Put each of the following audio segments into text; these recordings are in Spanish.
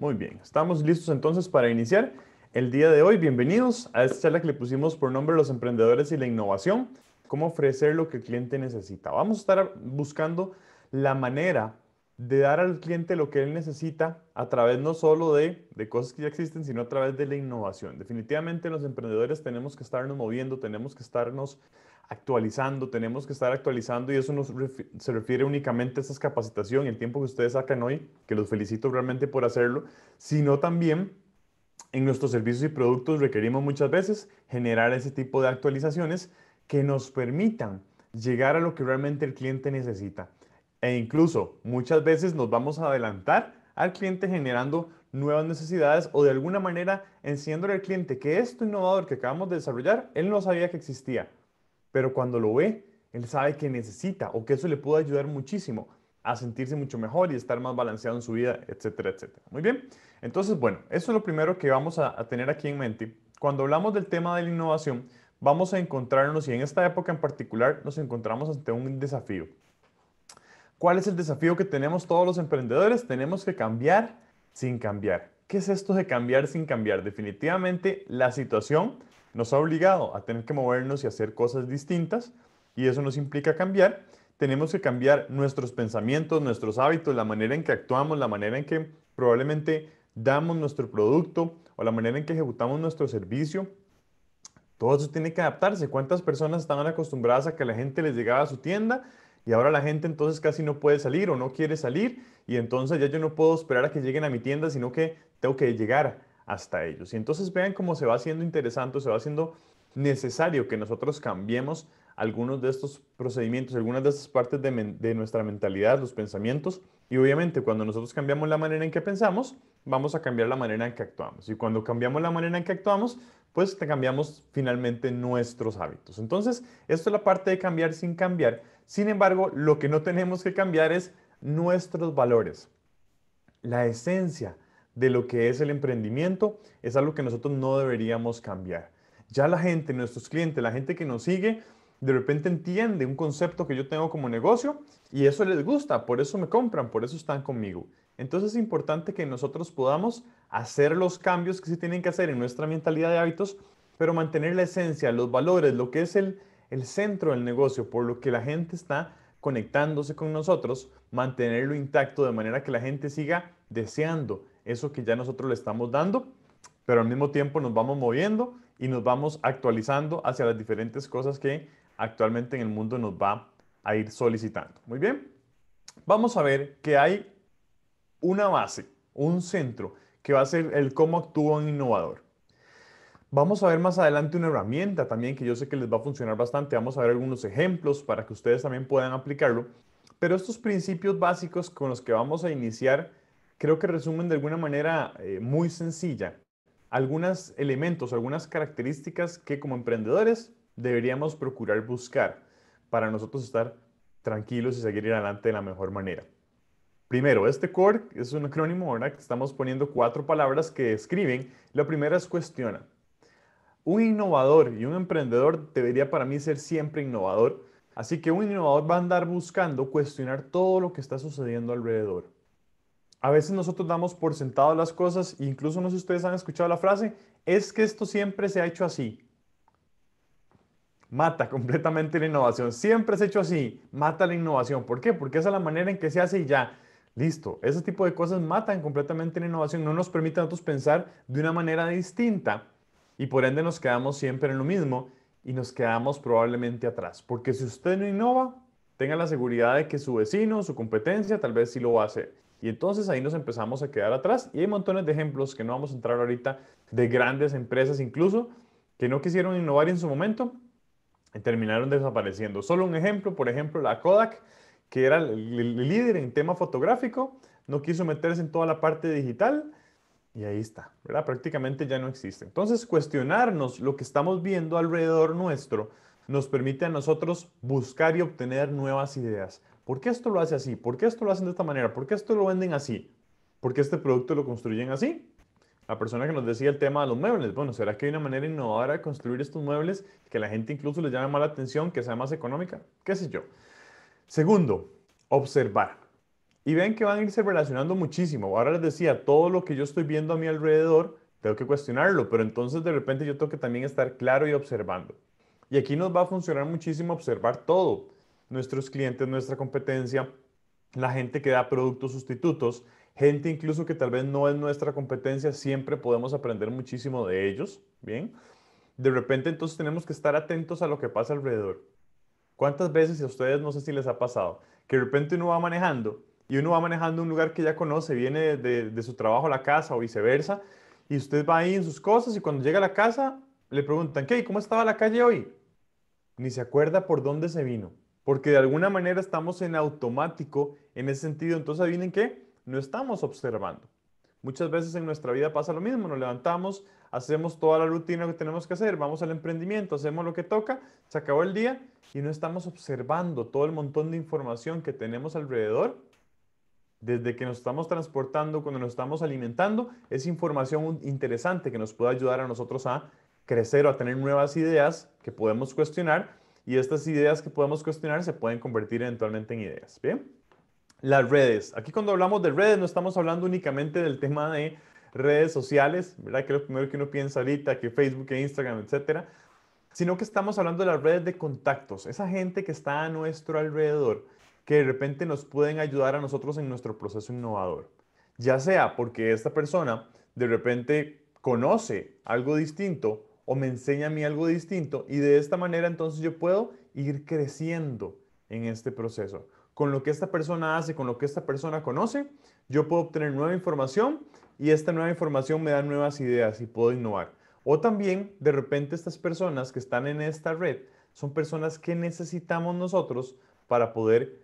Muy bien, estamos listos entonces para iniciar el día de hoy. Bienvenidos a esta charla que le pusimos por nombre Los Emprendedores y la Innovación, cómo ofrecer lo que el cliente necesita. Vamos a estar buscando la manera de dar al cliente lo que él necesita a través no solo de, de cosas que ya existen, sino a través de la innovación. Definitivamente los emprendedores tenemos que estarnos moviendo, tenemos que estarnos actualizando, tenemos que estar actualizando y eso nos se refiere únicamente a esa capacitación, el tiempo que ustedes sacan hoy, que los felicito realmente por hacerlo, sino también en nuestros servicios y productos requerimos muchas veces generar ese tipo de actualizaciones que nos permitan llegar a lo que realmente el cliente necesita. E incluso muchas veces nos vamos a adelantar al cliente generando nuevas necesidades o de alguna manera enseñándole al cliente que esto innovador que acabamos de desarrollar, él no sabía que existía pero cuando lo ve, él sabe que necesita o que eso le puede ayudar muchísimo a sentirse mucho mejor y estar más balanceado en su vida, etcétera, etcétera. Muy bien, entonces, bueno, eso es lo primero que vamos a, tener aquí en mente. Cuando hablamos del tema de la innovación, vamos a encontrarnos, y en esta época en particular, nos encontramos ante un desafío. ¿Cuál es el desafío que tenemos todos los emprendedores? Tenemos que cambiar sin cambiar. ¿Qué es esto de cambiar sin cambiar? Definitivamente la situación nos ha obligado a tener que movernos y hacer cosas distintas y eso nos implica cambiar. Tenemos que cambiar nuestros pensamientos, nuestros hábitos, la manera en que actuamos, la manera en que probablemente damos nuestro producto o la manera en que ejecutamos nuestro servicio. Todo eso tiene que adaptarse. ¿Cuántas personas estaban acostumbradas a que la gente les llegaba a su tienda y ahora la gente entonces casi no puede salir o no quiere salir y entonces ya yo no puedo esperar a que lleguen a mi tienda, sino que tengo que llegar hasta ellos. Y entonces vean cómo se va haciendo interesante, se va haciendo necesario que nosotros cambiemos algunos de estos procedimientos, algunas de estas partes de, de, nuestra mentalidad, los pensamientos. Y obviamente cuando nosotros cambiamos la manera en que pensamos, vamos a cambiar la manera en que actuamos. Y cuando cambiamos la manera en que actuamos, pues cambiamos finalmente nuestros hábitos. Entonces, esto es la parte de cambiar sin cambiar. Sin embargo, lo que no tenemos que cambiar es nuestros valores, la esencia de lo que es el emprendimiento es algo que nosotros no deberíamos cambiar. Ya la gente, nuestros clientes, la gente que nos sigue, de repente entiende un concepto que yo tengo como negocio y eso les gusta, por eso me compran, por eso están conmigo. Entonces es importante que nosotros podamos hacer los cambios que se tienen que hacer en nuestra mentalidad de hábitos, pero mantener la esencia, los valores, lo que es el, el centro del negocio, por lo que la gente está conectándose con nosotros, mantenerlo intacto de manera que la gente siga deseando, eso que ya nosotros le estamos dando, pero al mismo tiempo nos vamos moviendo y nos vamos actualizando hacia las diferentes cosas que actualmente en el mundo nos va a ir solicitando. Muy bien, vamos a ver que hay una base, un centro, que va a ser el cómo actúa un innovador. Vamos a ver más adelante una herramienta también que yo sé que les va a funcionar bastante. Vamos a ver algunos ejemplos para que ustedes también puedan aplicarlo. Pero estos principios básicos con los que vamos a iniciar creo que resumen de alguna manera eh, muy sencilla algunos elementos, algunas características que como emprendedores deberíamos procurar buscar para nosotros estar tranquilos y seguir adelante de la mejor manera. Primero, este core es un acrónimo, ¿verdad? Que estamos poniendo cuatro palabras que describen. La primera es cuestiona. Un innovador y un emprendedor debería para mí ser siempre innovador. Así que un innovador va a andar buscando cuestionar todo lo que está sucediendo alrededor a veces nosotros damos por sentado las cosas, incluso no sé si ustedes han escuchado la frase, es que esto siempre se ha hecho así. Mata completamente la innovación. Siempre se ha hecho así. Mata la innovación. ¿Por qué? Porque esa es la manera en que se hace y ya. Listo. Ese tipo de cosas matan completamente la innovación. No nos permiten a nosotros pensar de una manera distinta. Y por ende nos quedamos siempre en lo mismo y nos quedamos probablemente atrás. Porque si usted no innova, tenga la seguridad de que su vecino, su competencia, tal vez sí lo va a hacer. Y entonces ahí nos empezamos a quedar atrás. Y hay montones de ejemplos que no vamos a entrar ahorita de grandes empresas incluso que no quisieron innovar en su momento y terminaron desapareciendo. Solo un ejemplo, por ejemplo, la Kodak, que era el líder en tema fotográfico, no quiso meterse en toda la parte digital y ahí está, Prácticamente ya no existe. Entonces, cuestionarnos lo que estamos viendo alrededor nuestro nos permite a nosotros buscar y obtener nuevas ideas. ¿Por qué esto lo hace así? ¿Por qué esto lo hacen de esta manera? ¿Por qué esto lo venden así? ¿Por qué este producto lo construyen así? La persona que nos decía el tema de los muebles, bueno, ¿será que hay una manera innovadora de construir estos muebles que la gente incluso le llame mala atención, que sea más económica? ¿Qué sé yo? Segundo, observar. Y ven que van a irse relacionando muchísimo. Ahora les decía, todo lo que yo estoy viendo a mi alrededor, tengo que cuestionarlo, pero entonces de repente yo tengo que también estar claro y observando. Y aquí nos va a funcionar muchísimo observar todo nuestros clientes, nuestra competencia, la gente que da productos sustitutos, gente incluso que tal vez no es nuestra competencia, siempre podemos aprender muchísimo de ellos, ¿bien? De repente entonces tenemos que estar atentos a lo que pasa alrededor. ¿Cuántas veces a ustedes, no sé si les ha pasado, que de repente uno va manejando y uno va manejando un lugar que ya conoce, viene de, su trabajo a la casa o viceversa, y usted va ahí en sus cosas y cuando llega a la casa le preguntan, ¿qué? ¿Cómo estaba la calle hoy? Ni se acuerda por dónde se vino porque de alguna manera estamos en automático en ese sentido. Entonces, adivinen qué, no estamos observando. Muchas veces en nuestra vida pasa lo mismo, nos levantamos, hacemos toda la rutina que tenemos que hacer, vamos al emprendimiento, hacemos lo que toca, se acabó el día y no estamos observando todo el montón de información que tenemos alrededor. Desde que nos estamos transportando, cuando nos estamos alimentando, es información interesante que nos puede ayudar a nosotros a crecer o a tener nuevas ideas que podemos cuestionar y estas ideas que podemos cuestionar se pueden convertir eventualmente en ideas. Bien, las redes. Aquí cuando hablamos de redes no estamos hablando únicamente del tema de redes sociales, ¿verdad? Que es lo primero que uno piensa ahorita, que Facebook, e Instagram, etcétera, sino que estamos hablando de las redes de contactos, esa gente que está a nuestro alrededor, que de repente nos pueden ayudar a nosotros en nuestro proceso innovador. Ya sea porque esta persona de repente conoce algo distinto o me enseña a mí algo distinto. Y de esta manera entonces yo puedo ir creciendo en este proceso. Con lo que esta persona hace, con lo que esta persona conoce, yo puedo obtener nueva información y esta nueva información me da nuevas ideas y puedo innovar. O también, de repente, estas personas que están en esta red son personas que necesitamos nosotros para poder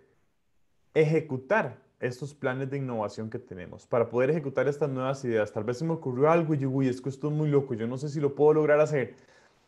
ejecutar estos planes de innovación que tenemos para poder ejecutar estas nuevas ideas. Tal vez se me ocurrió algo y uy, es que esto es muy loco, yo no sé si lo puedo lograr hacer,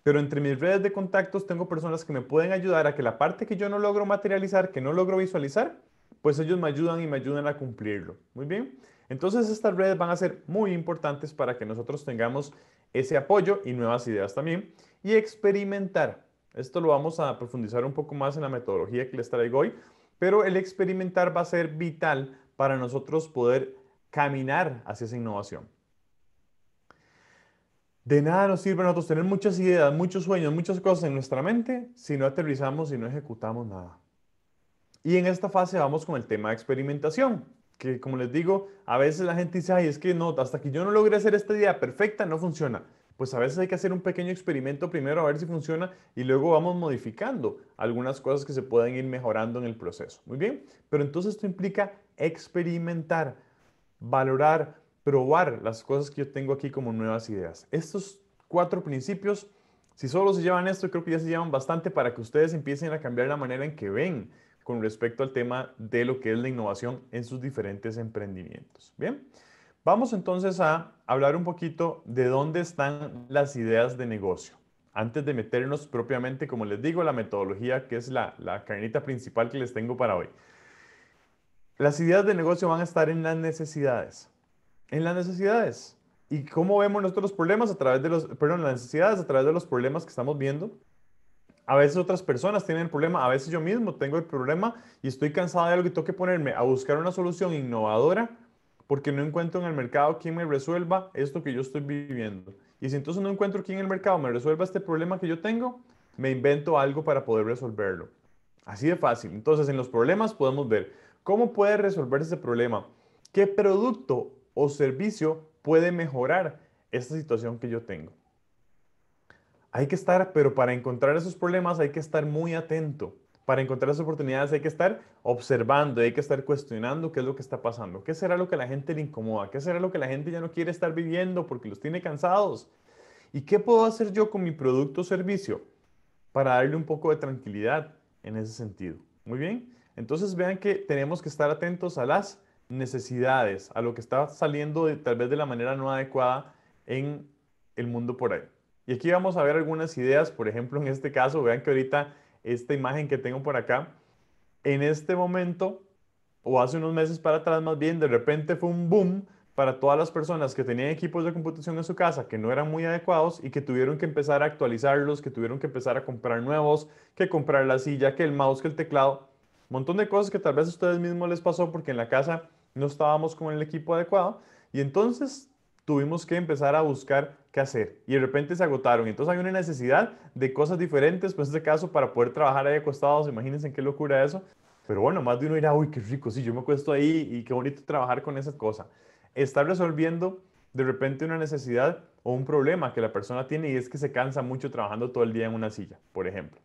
pero entre mis redes de contactos tengo personas que me pueden ayudar a que la parte que yo no logro materializar, que no logro visualizar, pues ellos me ayudan y me ayudan a cumplirlo. Muy bien. Entonces estas redes van a ser muy importantes para que nosotros tengamos ese apoyo y nuevas ideas también y experimentar. Esto lo vamos a profundizar un poco más en la metodología que les traigo hoy, pero el experimentar va a ser vital para nosotros poder caminar hacia esa innovación. De nada nos sirve a nosotros tener muchas ideas, muchos sueños, muchas cosas en nuestra mente si no aterrizamos y no ejecutamos nada. Y en esta fase vamos con el tema de experimentación, que como les digo, a veces la gente dice, ay, es que no, hasta que yo no logré hacer esta idea perfecta, no funciona pues a veces hay que hacer un pequeño experimento primero a ver si funciona y luego vamos modificando algunas cosas que se pueden ir mejorando en el proceso. Muy bien, pero entonces esto implica experimentar, valorar, probar las cosas que yo tengo aquí como nuevas ideas. Estos cuatro principios, si solo se llevan esto, creo que ya se llevan bastante para que ustedes empiecen a cambiar la manera en que ven con respecto al tema de lo que es la innovación en sus diferentes emprendimientos. Bien. Vamos entonces a hablar un poquito de dónde están las ideas de negocio. Antes de meternos propiamente, como les digo, la metodología que es la, la principal que les tengo para hoy. Las ideas de negocio van a estar en las necesidades. En las necesidades. ¿Y cómo vemos nosotros los problemas a través de los, perdón, las necesidades a través de los problemas que estamos viendo? A veces otras personas tienen el problema, a veces yo mismo tengo el problema y estoy cansado de algo y tengo que ponerme a buscar una solución innovadora porque no encuentro en el mercado quien me resuelva esto que yo estoy viviendo. Y si entonces no encuentro quien en el mercado me resuelva este problema que yo tengo, me invento algo para poder resolverlo. Así de fácil. Entonces, en los problemas podemos ver cómo puede resolverse ese problema, qué producto o servicio puede mejorar esta situación que yo tengo. Hay que estar, pero para encontrar esos problemas hay que estar muy atento para encontrar esas oportunidades hay que estar observando, hay que estar cuestionando qué es lo que está pasando, qué será lo que la gente le incomoda, qué será lo que la gente ya no quiere estar viviendo porque los tiene cansados. ¿Y qué puedo hacer yo con mi producto o servicio para darle un poco de tranquilidad en ese sentido? Muy bien, entonces vean que tenemos que estar atentos a las necesidades, a lo que está saliendo tal vez de la manera no adecuada en el mundo por ahí. Y aquí vamos a ver algunas ideas, por ejemplo, en este caso, vean que ahorita esta imagen que tengo por acá. En este momento, o hace unos meses para atrás más bien, de repente fue un boom para todas las personas que tenían equipos de computación en su casa que no eran muy adecuados y que tuvieron que empezar a actualizarlos, que tuvieron que empezar a comprar nuevos, que comprar la silla, que el mouse, que el teclado, un montón de cosas que tal vez a ustedes mismos les pasó porque en la casa no estábamos con el equipo adecuado. Y entonces tuvimos que empezar a buscar qué hacer y de repente se agotaron. Entonces hay una necesidad de cosas diferentes, pues en este caso para poder trabajar ahí acostados, imagínense en qué locura eso. Pero bueno, más de uno dirá, uy, qué rico, sí, yo me acuesto ahí y qué bonito trabajar con esa cosas. Está resolviendo de repente una necesidad o un problema que la persona tiene y es que se cansa mucho trabajando todo el día en una silla, por ejemplo.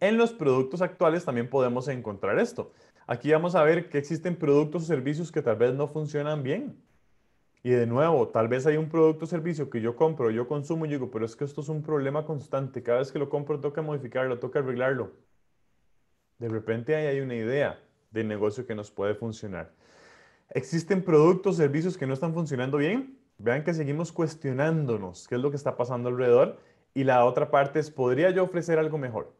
En los productos actuales también podemos encontrar esto. Aquí vamos a ver que existen productos o servicios que tal vez no funcionan bien y de nuevo, tal vez hay un producto o servicio que yo compro, yo consumo y digo, pero es que esto es un problema constante. Cada vez que lo compro toca modificarlo, toca arreglarlo. De repente ahí hay una idea de negocio que nos puede funcionar. ¿Existen productos, o servicios que no están funcionando bien? Vean que seguimos cuestionándonos qué es lo que está pasando alrededor. Y la otra parte es, ¿podría yo ofrecer algo mejor?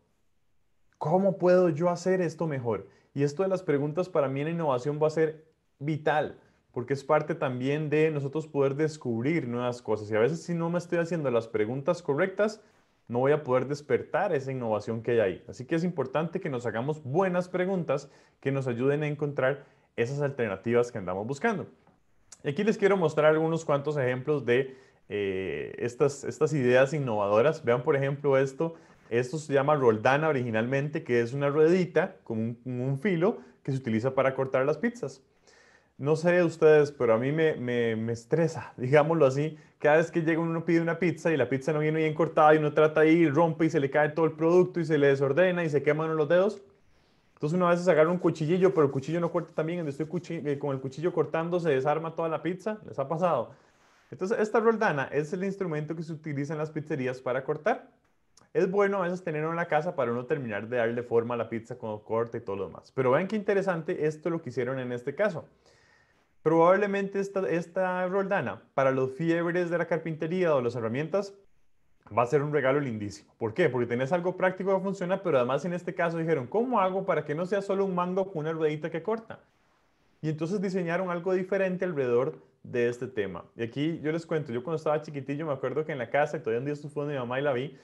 ¿Cómo puedo yo hacer esto mejor? Y esto de las preguntas para mí en innovación va a ser vital porque es parte también de nosotros poder descubrir nuevas cosas. Y a veces si no me estoy haciendo las preguntas correctas, no voy a poder despertar esa innovación que hay ahí. Así que es importante que nos hagamos buenas preguntas que nos ayuden a encontrar esas alternativas que andamos buscando. aquí les quiero mostrar algunos cuantos ejemplos de eh, estas, estas ideas innovadoras. Vean, por ejemplo, esto. Esto se llama roldana originalmente, que es una ruedita con un filo que se utiliza para cortar las pizzas no sé ustedes, pero a mí me, me, estresa, digámoslo así. Cada vez que llega uno pide una pizza y la pizza no viene bien cortada y uno trata ahí, rompe y se le cae todo el producto y se le desordena y se queman los dedos. Entonces uno a veces agarra un cuchillillo, pero el cuchillo no corta también. Cuando estoy eh, con el cuchillo cortando se desarma toda la pizza. ¿Les ha pasado? Entonces esta roldana es el instrumento que se utiliza en las pizzerías para cortar. Es bueno a veces tenerlo en la casa para uno terminar de darle forma a la pizza cuando corta y todo lo demás. Pero vean qué interesante esto lo que hicieron en este caso probablemente esta, esta roldana para los fiebres de la carpintería o las herramientas va a ser un regalo lindísimo. ¿Por qué? Porque tenés algo práctico que funciona, pero además en este caso dijeron, ¿cómo hago para que no sea solo un mango con una ruedita que corta? Y entonces diseñaron algo diferente alrededor de este tema. Y aquí yo les cuento, yo cuando estaba chiquitillo me acuerdo que en la casa, y todavía un día estuve mi mamá y la vi,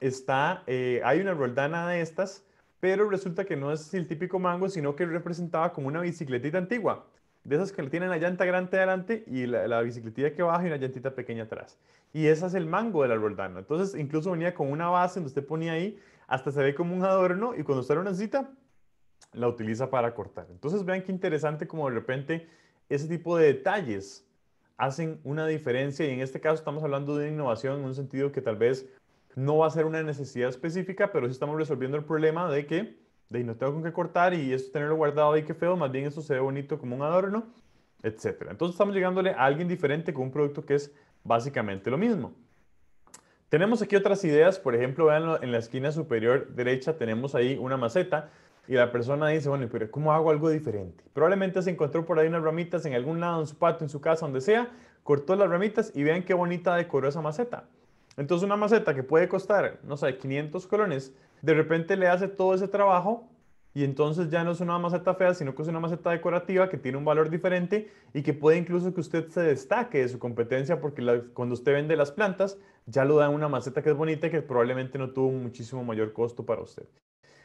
está, eh, hay una roldana de estas, pero resulta que no es el típico mango, sino que representaba como una bicicletita antigua de esas que le tienen la llanta grande adelante y la, la que baja y una llantita pequeña atrás. Y ese es el mango del Albertano. Entonces, incluso venía con una base donde usted ponía ahí, hasta se ve como un adorno y cuando usted lo necesita, la utiliza para cortar. Entonces, vean qué interesante como de repente ese tipo de detalles hacen una diferencia y en este caso estamos hablando de innovación en un sentido que tal vez no va a ser una necesidad específica, pero sí estamos resolviendo el problema de que de no tengo con qué cortar y eso tenerlo guardado ahí qué feo, más bien eso se ve bonito como un adorno, etc. Entonces estamos llegándole a alguien diferente con un producto que es básicamente lo mismo. Tenemos aquí otras ideas, por ejemplo, vean en la esquina superior derecha tenemos ahí una maceta y la persona dice, bueno, pero ¿cómo hago algo diferente? Probablemente se encontró por ahí unas ramitas en algún lado, en su patio, en su casa, donde sea, cortó las ramitas y vean qué bonita decoró esa maceta. Entonces una maceta que puede costar, no sé, 500 colones, de repente le hace todo ese trabajo y entonces ya no es una maceta fea, sino que es una maceta decorativa que tiene un valor diferente y que puede incluso que usted se destaque de su competencia porque cuando usted vende las plantas ya lo da una maceta que es bonita y que probablemente no tuvo un muchísimo mayor costo para usted.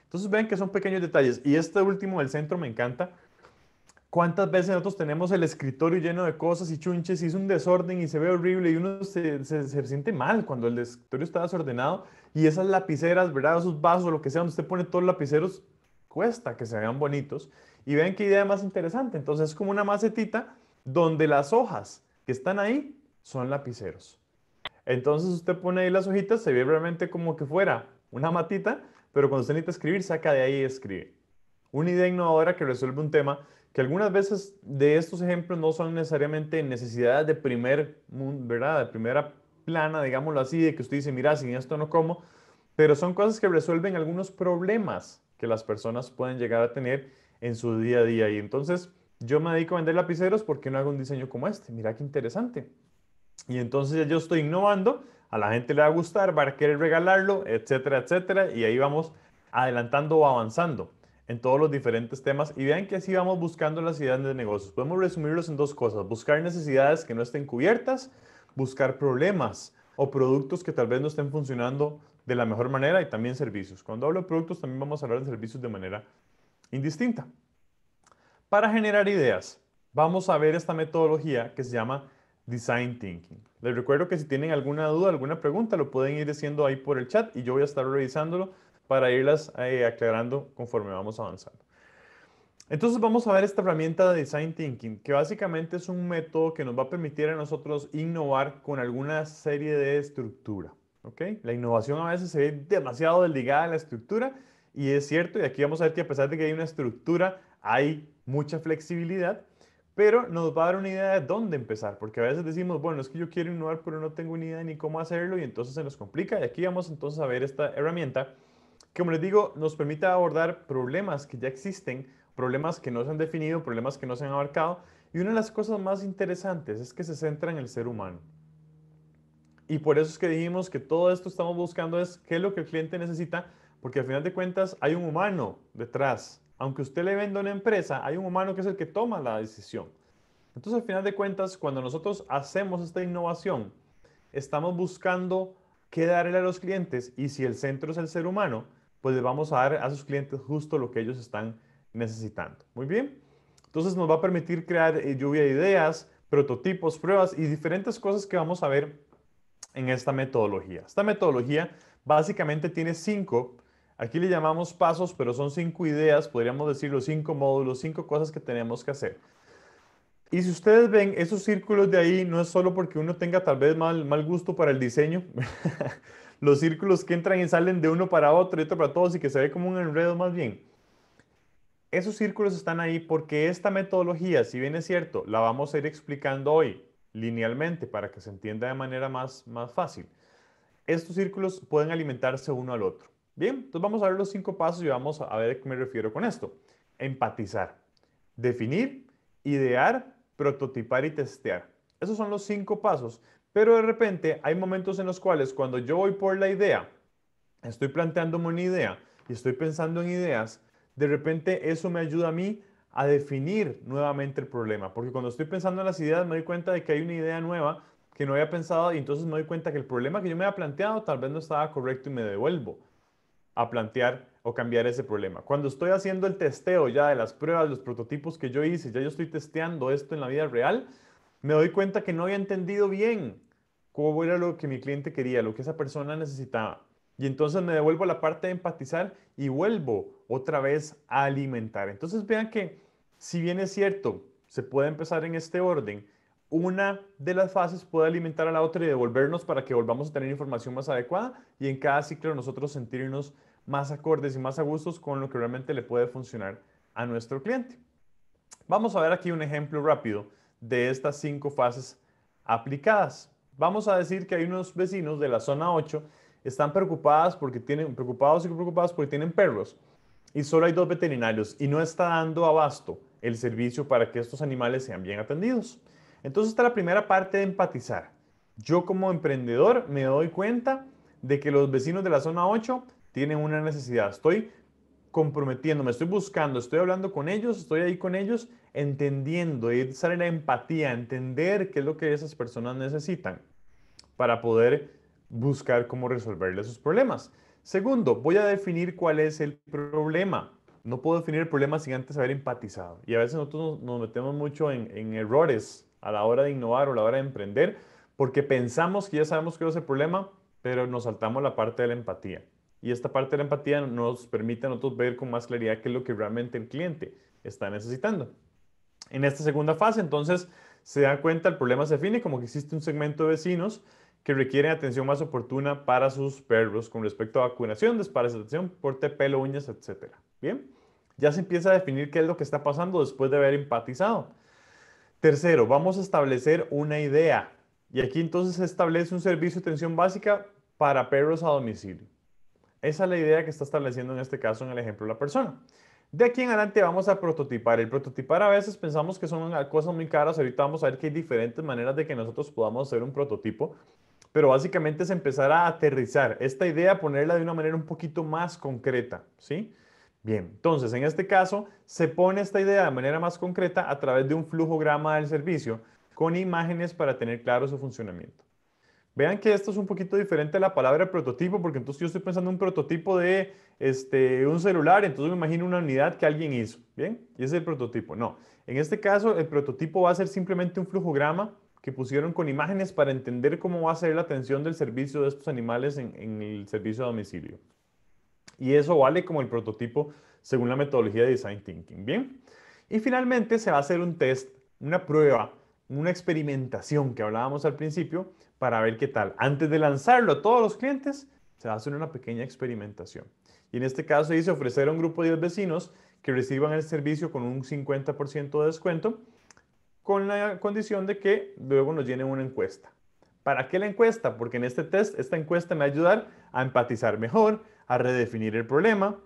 Entonces ven que son pequeños detalles y este último del centro me encanta ¿Cuántas veces nosotros tenemos el escritorio lleno de cosas y chunches y es un desorden y se ve horrible y uno se, siente mal cuando el escritorio está desordenado y esas lapiceras, ¿verdad? Esos vasos, lo que sea, donde usted pone todos los lapiceros, cuesta que se vean bonitos. Y vean qué idea más interesante. Entonces es como una macetita donde las hojas que están ahí son lapiceros. Entonces usted pone ahí las hojitas, se ve realmente como que fuera una matita, pero cuando usted necesita escribir, saca de ahí y escribe. Una idea innovadora que resuelve un tema que algunas veces de estos ejemplos no son necesariamente necesidades de primer mundo, ¿verdad? De primera plana, digámoslo así, de que usted dice, mira, sin esto no como, pero son cosas que resuelven algunos problemas que las personas pueden llegar a tener en su día a día. Y entonces yo me dedico a vender lapiceros, porque no hago un diseño como este? Mira qué interesante. Y entonces yo estoy innovando, a la gente le va a gustar, va a querer regalarlo, etcétera, etcétera, y ahí vamos adelantando o avanzando en todos los diferentes temas y vean que así vamos buscando las ideas de negocios. Podemos resumirlos en dos cosas, buscar necesidades que no estén cubiertas, buscar problemas o productos que tal vez no estén funcionando de la mejor manera y también servicios. Cuando hablo de productos también vamos a hablar de servicios de manera indistinta. Para generar ideas, vamos a ver esta metodología que se llama Design Thinking. Les recuerdo que si tienen alguna duda, alguna pregunta, lo pueden ir diciendo ahí por el chat y yo voy a estar revisándolo para irlas eh, aclarando conforme vamos avanzando. Entonces vamos a ver esta herramienta de Design Thinking, que básicamente es un método que nos va a permitir a nosotros innovar con alguna serie de estructura. ¿okay? La innovación a veces se ve demasiado desligada a la estructura y es cierto, y aquí vamos a ver que a pesar de que hay una estructura, hay mucha flexibilidad, pero nos va a dar una idea de dónde empezar, porque a veces decimos, bueno, es que yo quiero innovar, pero no tengo ni idea ni cómo hacerlo y entonces se nos complica. Y aquí vamos entonces a ver esta herramienta que, como les digo, nos permite abordar problemas que ya existen, problemas que no se han definido, problemas que no se han abarcado. Y una de las cosas más interesantes es que se centra en el ser humano. Y por eso es que dijimos que todo esto estamos buscando es qué es lo que el cliente necesita, porque al final de cuentas hay un humano detrás. Aunque usted le venda una empresa, hay un humano que es el que toma la decisión. Entonces, al final de cuentas, cuando nosotros hacemos esta innovación, estamos buscando qué darle a los clientes y si el centro es el ser humano, pues le vamos a dar a sus clientes justo lo que ellos están necesitando. Muy bien. Entonces nos va a permitir crear eh, lluvia de ideas, prototipos, pruebas y diferentes cosas que vamos a ver en esta metodología. Esta metodología básicamente tiene cinco, aquí le llamamos pasos, pero son cinco ideas, podríamos decir los cinco módulos, cinco cosas que tenemos que hacer. Y si ustedes ven esos círculos de ahí, no es solo porque uno tenga tal vez mal, mal gusto para el diseño, los círculos que entran y salen de uno para otro y otro para todos y que se ve como un enredo más bien. Esos círculos están ahí porque esta metodología, si bien es cierto, la vamos a ir explicando hoy linealmente para que se entienda de manera más, fácil. Estos círculos pueden alimentarse uno al otro. Bien, entonces vamos a ver los cinco pasos y vamos a ver a qué me refiero con esto. Empatizar, definir, idear, prototipar y testear. Esos son los cinco pasos pero de repente hay momentos en los cuales cuando yo voy por la idea, estoy planteándome una idea y estoy pensando en ideas, de repente eso me ayuda a mí a definir nuevamente el problema, porque cuando estoy pensando en las ideas me doy cuenta de que hay una idea nueva que no había pensado y entonces me doy cuenta que el problema que yo me había planteado tal vez no estaba correcto y me devuelvo a plantear o cambiar ese problema. Cuando estoy haciendo el testeo ya de las pruebas, los prototipos que yo hice, ya yo estoy testeando esto en la vida real, me doy cuenta que no había entendido bien cómo era lo que mi cliente quería, lo que esa persona necesitaba. Y entonces me devuelvo a la parte de empatizar y vuelvo otra vez a alimentar. Entonces vean que si bien es cierto, se puede empezar en este orden, una de las fases puede alimentar a la otra y devolvernos para que volvamos a tener información más adecuada y en cada ciclo nosotros sentirnos más acordes y más a gustos con lo que realmente le puede funcionar a nuestro cliente. Vamos a ver aquí un ejemplo rápido de estas cinco fases aplicadas vamos a decir que hay unos vecinos de la zona 8 están preocupadas porque tienen, preocupados y preocupadas porque tienen perros y solo hay dos veterinarios y no está dando abasto el servicio para que estos animales sean bien atendidos. Entonces está la primera parte de empatizar. Yo como emprendedor me doy cuenta de que los vecinos de la zona 8 tienen una necesidad. Estoy comprometiéndome, estoy buscando, estoy hablando con ellos, estoy ahí con ellos, entendiendo, ahí sale la empatía, entender qué es lo que esas personas necesitan para poder buscar cómo resolverle sus problemas. Segundo, voy a definir cuál es el problema. No puedo definir el problema sin antes haber empatizado. Y a veces nosotros nos metemos mucho en, errores a la hora de innovar o a la hora de emprender, porque pensamos que ya sabemos qué es el problema, pero nos saltamos la parte de la empatía. Y esta parte de la empatía nos permite a nosotros ver con más claridad qué es lo que realmente el cliente está necesitando. En esta segunda fase, entonces, se da cuenta, el problema se define como que existe un segmento de vecinos que requieren atención más oportuna para sus perros con respecto a vacunación, desparasitación, porte de pelo, uñas, etc. Bien, ya se empieza a definir qué es lo que está pasando después de haber empatizado. Tercero, vamos a establecer una idea. Y aquí entonces se establece un servicio de atención básica para perros a domicilio. Esa es la idea que está estableciendo en este caso en el ejemplo de la persona. De aquí en adelante vamos a prototipar. El prototipar a veces pensamos que son cosas muy caras. Ahorita vamos a ver que hay diferentes maneras de que nosotros podamos hacer un prototipo. Pero básicamente es empezar a aterrizar esta idea, ponerla de una manera un poquito más concreta, ¿sí? Bien, entonces en este caso se pone esta idea de manera más concreta a través de un flujo flujograma del servicio con imágenes para tener claro su funcionamiento. Vean que esto es un poquito diferente a la palabra prototipo, porque entonces yo estoy pensando en un prototipo de este, un celular, entonces me imagino una unidad que alguien hizo, ¿bien? Y ese es el prototipo. No, en este caso el prototipo va a ser simplemente un flujograma que pusieron con imágenes para entender cómo va a ser la atención del servicio de estos animales en, el servicio de domicilio. Y eso vale como el prototipo según la metodología de Design Thinking, ¿bien? Y finalmente se va a hacer un test, una prueba una experimentación que hablábamos al principio para ver qué tal. Antes de lanzarlo a todos los clientes, se hace una pequeña experimentación. Y en este caso se dice ofrecer a un grupo de 10 vecinos que reciban el servicio con un 50% de descuento, con la condición de que luego nos llenen una encuesta. ¿Para qué la encuesta? Porque en este test, esta encuesta me va a ayudar a empatizar mejor, a redefinir el problema,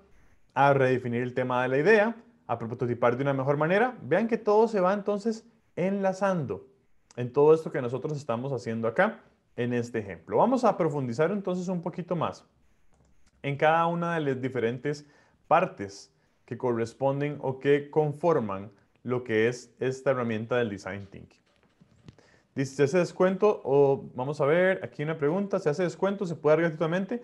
a redefinir el tema de la idea, a prototipar de una mejor manera. Vean que todo se va entonces enlazando en todo esto que nosotros estamos haciendo acá en este ejemplo. Vamos a profundizar entonces un poquito más en cada una de las diferentes partes que corresponden o que conforman lo que es esta herramienta del Design Thinking. Dice, ¿se hace descuento? O vamos a ver, aquí una pregunta, ¿se hace descuento? ¿Se puede dar gratuitamente?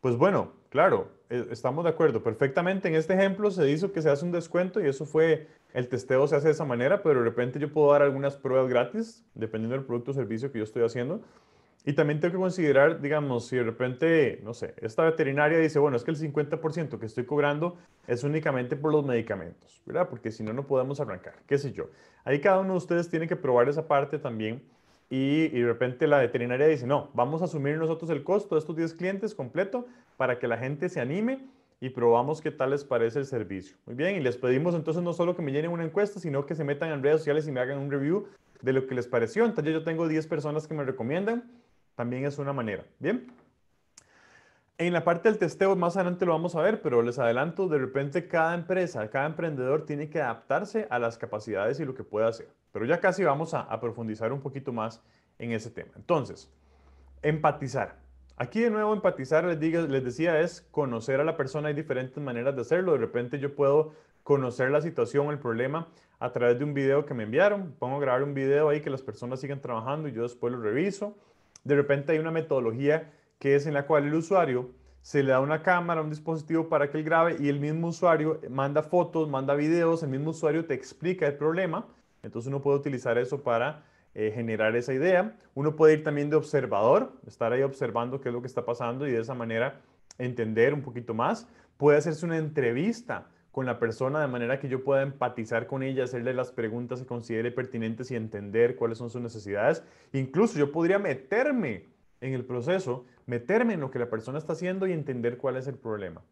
Pues bueno, Claro, e, estamos de acuerdo. Perfectamente, en este ejemplo se hizo que se hace un descuento y eso fue, el testeo se hace de esa manera, pero de repente yo puedo dar algunas pruebas gratis, dependiendo del producto o servicio que yo estoy haciendo. Y también tengo que considerar, digamos, si de repente, no sé, esta veterinaria dice, bueno, es que el 50% que estoy cobrando es únicamente por los medicamentos, ¿verdad? Porque si no, no podemos arrancar, qué sé yo. Ahí cada uno de ustedes tiene que probar esa parte también y, de repente la veterinaria dice, no, vamos a asumir nosotros el costo de estos 10 clientes completo para que la gente se anime y probamos qué tal les parece el servicio. Muy bien, y les pedimos entonces no solo que me llenen una encuesta, sino que se metan en redes sociales y me hagan un review de lo que les pareció. Entonces yo tengo 10 personas que me recomiendan, también es una manera. Bien. En la parte del testeo, más adelante lo vamos a ver, pero les adelanto, de repente cada empresa, cada emprendedor tiene que adaptarse a las capacidades y lo que puede hacer. Pero ya casi vamos a, profundizar un poquito más en ese tema. Entonces, empatizar. Aquí de nuevo empatizar, les, digo, les decía, es conocer a la persona. Hay diferentes maneras de hacerlo. De repente yo puedo conocer la situación, el problema, a través de un video que me enviaron. Pongo a grabar un video ahí que las personas sigan trabajando y yo después lo reviso. De repente hay una metodología que es en la cual el usuario se le da una cámara, un dispositivo para que él grabe y el mismo usuario manda fotos, manda videos, el mismo usuario te explica el problema. Entonces uno puede utilizar eso para eh, generar esa idea. Uno puede ir también de observador, estar ahí observando qué es lo que está pasando y de esa manera entender un poquito más. Puede hacerse una entrevista con la persona de manera que yo pueda empatizar con ella, hacerle las preguntas que considere pertinentes y entender cuáles son sus necesidades. Incluso yo podría meterme en el proceso, meterme en lo que la persona está haciendo y entender cuál es el problema.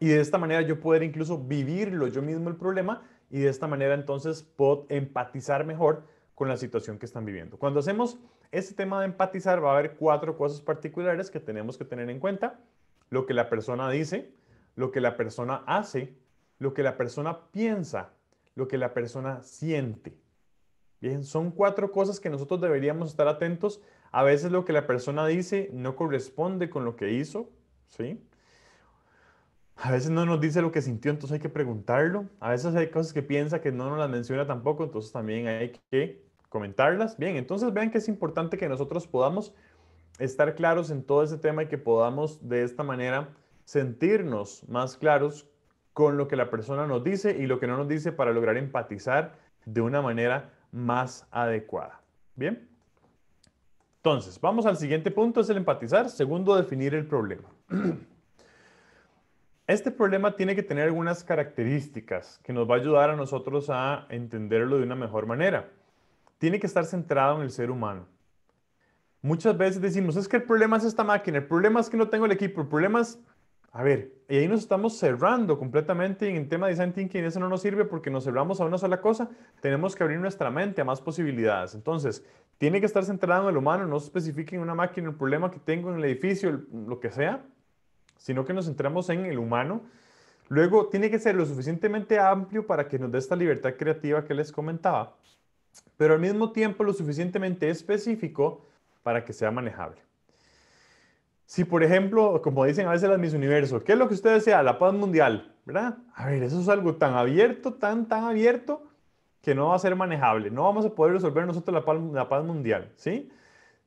Y de esta manera yo poder incluso vivirlo yo mismo el problema y de esta manera entonces puedo empatizar mejor con la situación que están viviendo. Cuando hacemos este tema de empatizar va a haber cuatro cosas particulares que tenemos que tener en cuenta. Lo que la persona dice, lo que la persona hace, lo que la persona piensa, lo que la persona siente. Bien, son cuatro cosas que nosotros deberíamos estar atentos a veces lo que la persona dice no corresponde con lo que hizo, ¿sí? A veces no nos dice lo que sintió, entonces hay que preguntarlo. A veces hay cosas que piensa que no nos las menciona tampoco, entonces también hay que comentarlas. Bien, entonces vean que es importante que nosotros podamos estar claros en todo ese tema y que podamos de esta manera sentirnos más claros con lo que la persona nos dice y lo que no nos dice para lograr empatizar de una manera más adecuada. Bien. Entonces, vamos al siguiente punto, es el empatizar. Segundo, definir el problema. Este problema tiene que tener algunas características que nos va a ayudar a nosotros a entenderlo de una mejor manera. Tiene que estar centrado en el ser humano. Muchas veces decimos, es que el problema es esta máquina, el problema es que no tengo el equipo, el problema es a ver, y ahí nos estamos cerrando completamente en el tema de design thinking, eso no nos sirve porque nos cerramos a una sola cosa, tenemos que abrir nuestra mente a más posibilidades. Entonces, tiene que estar centrado en el humano, no se especifique en una máquina el problema que tengo en el edificio, lo que sea, sino que nos centramos en el humano. Luego, tiene que ser lo suficientemente amplio para que nos dé esta libertad creativa que les comentaba, pero al mismo tiempo lo suficientemente específico para que sea manejable si, por ejemplo, como dicen a veces las Miss Universo, ¿qué es lo que usted desea? La paz mundial, ¿verdad? A ver, eso es algo tan abierto, tan, tan abierto, que no va a ser manejable. No vamos a poder resolver nosotros la paz, la paz mundial, ¿sí?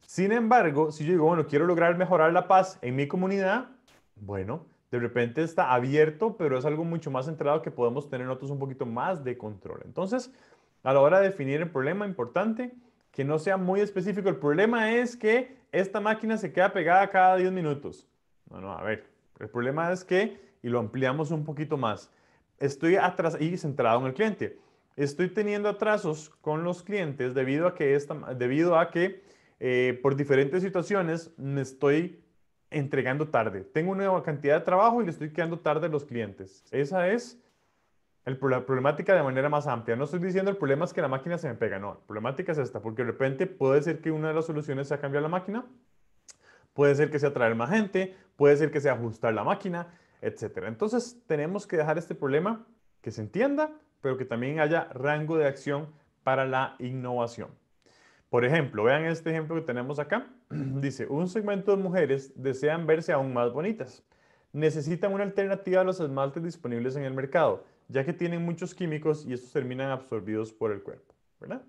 Sin embargo, si yo digo, bueno, quiero lograr mejorar la paz en mi comunidad, bueno, de repente está abierto, pero es algo mucho más centrado que podemos tener nosotros un poquito más de control. Entonces, a la hora de definir el problema importante, que no sea muy específico. El problema es que esta máquina se queda pegada cada 10 minutos. No, no, a ver. El problema es que, y lo ampliamos un poquito más, estoy atrás y centrado en el cliente. Estoy teniendo atrasos con los clientes debido a que, debido a que eh, por diferentes situaciones me estoy entregando tarde. Tengo una nueva cantidad de trabajo y le estoy quedando tarde a los clientes. Esa es la problemática de manera más amplia. No estoy diciendo el problema es que la máquina se me pega, no. La problemática es esta, porque de repente puede ser que una de las soluciones sea cambiar la máquina, puede ser que sea traer más gente, puede ser que sea ajustar la máquina, etc. Entonces tenemos que dejar este problema que se entienda, pero que también haya rango de acción para la innovación. Por ejemplo, vean este ejemplo que tenemos acá. Dice, un segmento de mujeres desean verse aún más bonitas. Necesitan una alternativa a los esmaltes disponibles en el mercado ya que tienen muchos químicos y estos terminan absorbidos por el cuerpo, ¿verdad?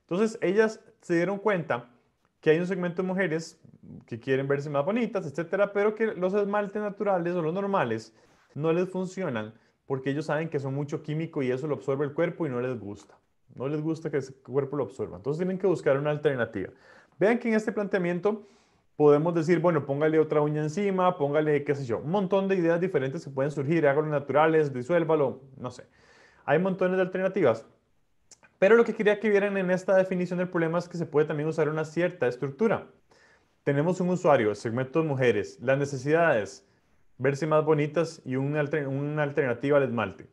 Entonces, ellas se dieron cuenta que hay un segmento de mujeres que quieren verse más bonitas, etcétera, pero que los esmaltes naturales o los normales no les funcionan porque ellos saben que son mucho químico y eso lo absorbe el cuerpo y no les gusta. No les gusta que ese cuerpo lo absorba. Entonces tienen que buscar una alternativa. Vean que en este planteamiento podemos decir, bueno, póngale otra uña encima, póngale, qué sé yo, un montón de ideas diferentes que pueden surgir, hágalo naturales, disuélvalo, no sé. Hay montones de alternativas. Pero lo que quería que vieran en esta definición del problema es que se puede también usar una cierta estructura. Tenemos un usuario, segmento de mujeres, las necesidades, verse más bonitas y una, una alternativa al esmalte.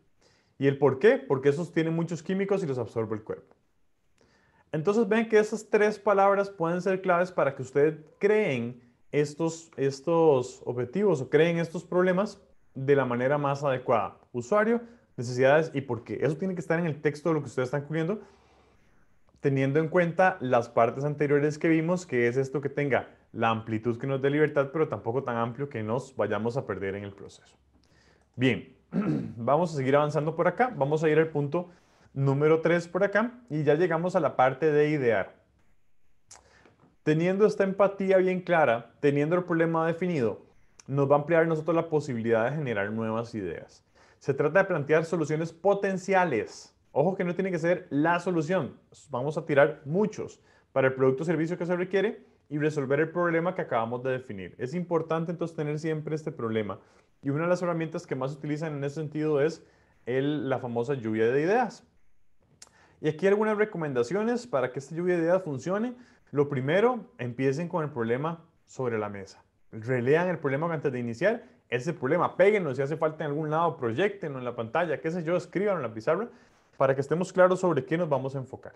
¿Y el por qué? Porque esos tienen muchos químicos y los absorbe el cuerpo. Entonces ven que esas tres palabras pueden ser claves para que ustedes creen estos, estos objetivos o creen estos problemas de la manera más adecuada. Usuario, necesidades y por qué. Eso tiene que estar en el texto de lo que ustedes están cubriendo, teniendo en cuenta las partes anteriores que vimos, que es esto que tenga la amplitud que nos dé libertad, pero tampoco tan amplio que nos vayamos a perder en el proceso. Bien, vamos a seguir avanzando por acá. Vamos a ir al punto número 3 por acá y ya llegamos a la parte de idear. Teniendo esta empatía bien clara, teniendo el problema definido, nos va a ampliar nosotros la posibilidad de generar nuevas ideas. Se trata de plantear soluciones potenciales. Ojo que no tiene que ser la solución. Vamos a tirar muchos para el producto o servicio que se requiere y resolver el problema que acabamos de definir. Es importante entonces tener siempre este problema. Y una de las herramientas que más utilizan en ese sentido es la famosa lluvia de ideas. Y aquí algunas recomendaciones para que esta lluvia de ideas funcione. Lo primero, empiecen con el problema sobre la mesa. Relean el problema antes de iniciar. Ese problema. Péguenlo si hace falta en algún lado, proyectenlo en la pantalla, qué sé yo, escríbanlo en la pizarra para que estemos claros sobre qué nos vamos a enfocar.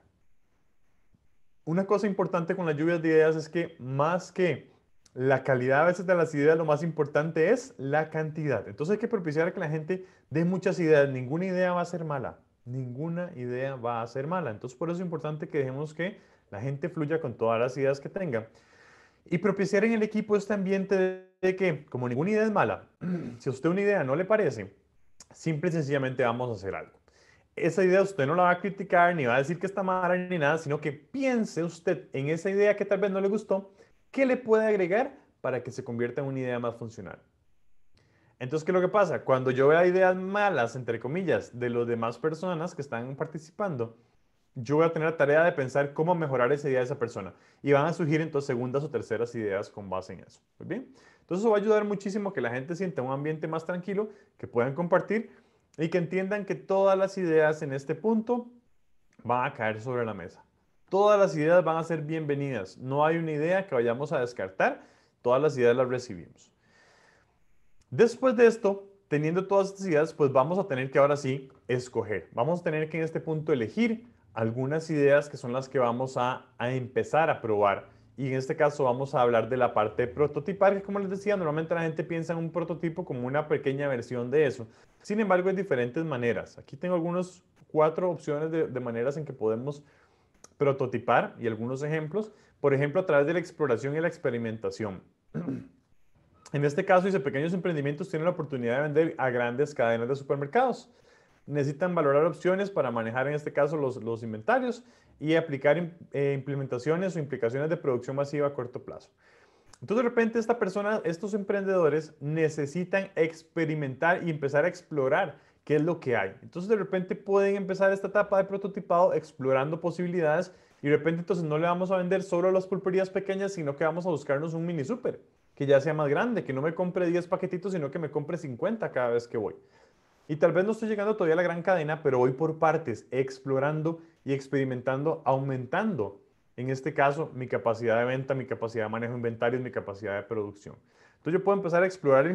Una cosa importante con las lluvias de ideas es que más que la calidad a veces de las ideas, lo más importante es la cantidad. Entonces hay que propiciar que la gente dé muchas ideas. Ninguna idea va a ser mala ninguna idea va a ser mala. Entonces, por eso es importante que dejemos que la gente fluya con todas las ideas que tenga. Y propiciar en el equipo este ambiente de que, como ninguna idea es mala, si a usted una idea no le parece, simple y sencillamente vamos a hacer algo. Esa idea usted no la va a criticar, ni va a decir que está mala, ni nada, sino que piense usted en esa idea que tal vez no le gustó, qué le puede agregar para que se convierta en una idea más funcional. Entonces, ¿qué es lo que pasa? Cuando yo vea ideas malas, entre comillas, de las demás personas que están participando, yo voy a tener la tarea de pensar cómo mejorar esa idea de esa persona. Y van a surgir entonces segundas o terceras ideas con base en eso. ¿Pues bien? Entonces, eso va a ayudar muchísimo que la gente sienta un ambiente más tranquilo, que puedan compartir y que entiendan que todas las ideas en este punto van a caer sobre la mesa. Todas las ideas van a ser bienvenidas. No hay una idea que vayamos a descartar. Todas las ideas las recibimos. Después de esto, teniendo todas estas ideas, pues vamos a tener que ahora sí escoger. Vamos a tener que en este punto elegir algunas ideas que son las que vamos a, empezar a probar. Y en este caso vamos a hablar de la parte de prototipar, que como les decía, normalmente la gente piensa en un prototipo como una pequeña versión de eso. Sin embargo, hay diferentes maneras. Aquí tengo algunas cuatro opciones de, de maneras en que podemos prototipar y algunos ejemplos. Por ejemplo, a través de la exploración y la experimentación. En este caso, dice, pequeños emprendimientos tienen la oportunidad de vender a grandes cadenas de supermercados. Necesitan valorar opciones para manejar, en este caso, los, inventarios y aplicar eh, implementaciones o implicaciones de producción masiva a corto plazo. Entonces, de repente, esta persona, estos emprendedores necesitan experimentar y empezar a explorar qué es lo que hay. Entonces, de repente, pueden empezar esta etapa de prototipado explorando posibilidades y de repente, entonces, no le vamos a vender solo las pulperías pequeñas, sino que vamos a buscarnos un mini super que ya sea más grande, que no me compre 10 paquetitos, sino que me compre 50 cada vez que voy. Y tal vez no estoy llegando todavía a la gran cadena, pero voy por partes, explorando y experimentando, aumentando, en este caso, mi capacidad de venta, mi capacidad de manejo de inventarios, mi capacidad de producción. Entonces yo puedo empezar a explorar,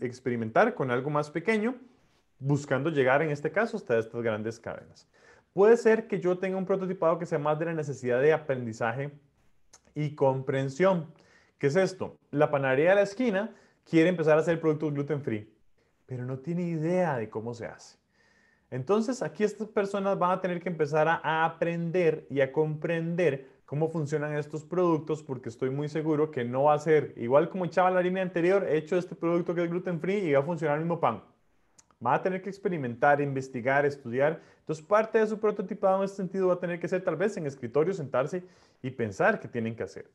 experimentar con algo más pequeño, buscando llegar en este caso hasta estas grandes cadenas. Puede ser que yo tenga un prototipado que sea más de la necesidad de aprendizaje y comprensión. ¿Qué es esto? La panadería de la esquina quiere empezar a hacer productos gluten free, pero no tiene idea de cómo se hace. Entonces, aquí estas personas van a tener que empezar a, aprender y a comprender cómo funcionan estos productos, porque estoy muy seguro que no va a ser igual como echaba la línea anterior, he hecho este producto que es gluten free y va a funcionar el mismo pan. Va a tener que experimentar, investigar, estudiar. Entonces, parte de su prototipado en este sentido va a tener que ser tal vez en escritorio sentarse y pensar qué tienen que hacer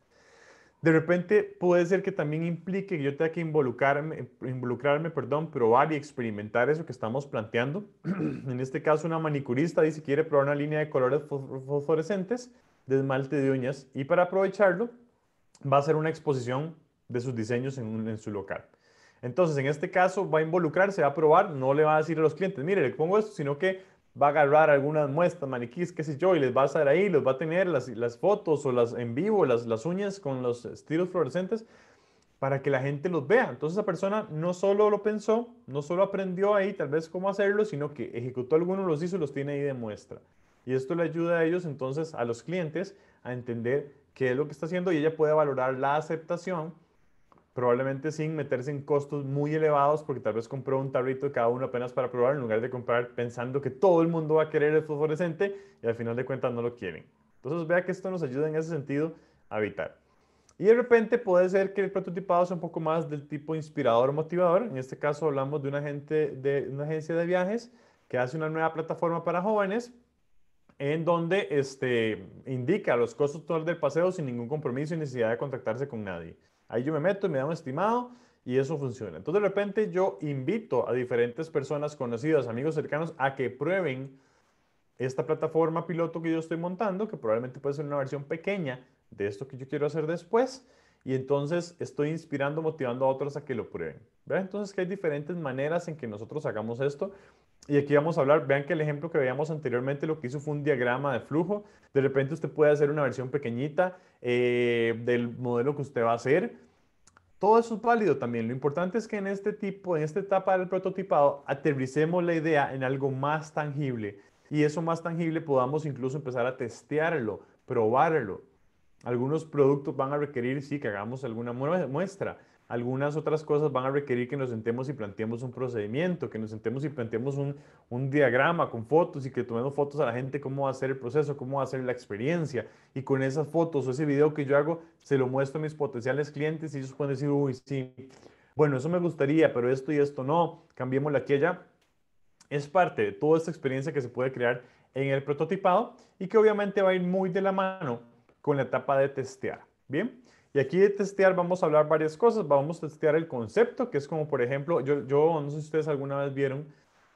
de repente puede ser que también implique que yo tenga que involucrarme, involucrarme perdón, probar y experimentar eso que estamos planteando. en este caso, una manicurista dice que quiere probar una línea de colores fosforescentes de esmalte de uñas y para aprovecharlo va a hacer una exposición de sus diseños en, en su local. Entonces, en este caso, va a involucrarse, va a probar, no le va a decir a los clientes, mire, le pongo esto, sino que va a agarrar algunas muestras, maniquís, qué sé yo, y les va a hacer ahí, los va a tener las, fotos o las en vivo, las, las uñas con los estilos fluorescentes para que la gente los vea. Entonces esa persona no solo lo pensó, no solo aprendió ahí tal vez cómo hacerlo, sino que ejecutó algunos, los hizo y los tiene ahí de muestra. Y esto le ayuda a ellos entonces, a los clientes, a entender qué es lo que está haciendo y ella puede valorar la aceptación probablemente sin meterse en costos muy elevados, porque tal vez compró un tarrito cada uno apenas para probar, en lugar de comprar pensando que todo el mundo va a querer el fluorescente y al final de cuentas no lo quieren. Entonces vea que esto nos ayuda en ese sentido a evitar. Y de repente puede ser que el prototipado sea un poco más del tipo inspirador o motivador. En este caso hablamos de una, gente, de una agencia de viajes que hace una nueva plataforma para jóvenes en donde este, indica los costos totales del paseo sin ningún compromiso y necesidad de contactarse con nadie. Ahí yo me meto y me da un estimado y eso funciona. Entonces de repente yo invito a diferentes personas conocidas, amigos cercanos, a que prueben esta plataforma piloto que yo estoy montando, que probablemente puede ser una versión pequeña de esto que yo quiero hacer después. Y entonces estoy inspirando, motivando a otros a que lo prueben. Entonces que hay diferentes maneras en que nosotros hagamos esto. Y aquí vamos a hablar, vean que el ejemplo que veíamos anteriormente lo que hizo fue un diagrama de flujo. De repente usted puede hacer una versión pequeñita eh, del modelo que usted va a hacer. Todo eso es válido también. Lo importante es que en este tipo, en esta etapa del prototipado, aterricemos la idea en algo más tangible. Y eso más tangible podamos incluso empezar a testearlo, probarlo. Algunos productos van a requerir, sí, que hagamos alguna muestra algunas otras cosas van a requerir que nos sentemos y planteemos un procedimiento, que nos sentemos y planteemos un, un, diagrama con fotos y que tomemos fotos a la gente, cómo va a ser el proceso, cómo va a ser la experiencia. Y con esas fotos o ese video que yo hago, se lo muestro a mis potenciales clientes y ellos pueden decir, uy, sí, bueno, eso me gustaría, pero esto y esto no, cambiémoslo aquí allá. Es parte de toda esta experiencia que se puede crear en el prototipado y que obviamente va a ir muy de la mano con la etapa de testear. Bien. Y aquí de testear vamos a hablar varias cosas. Vamos a testear el concepto, que es como, por ejemplo, yo, yo no sé si ustedes alguna vez vieron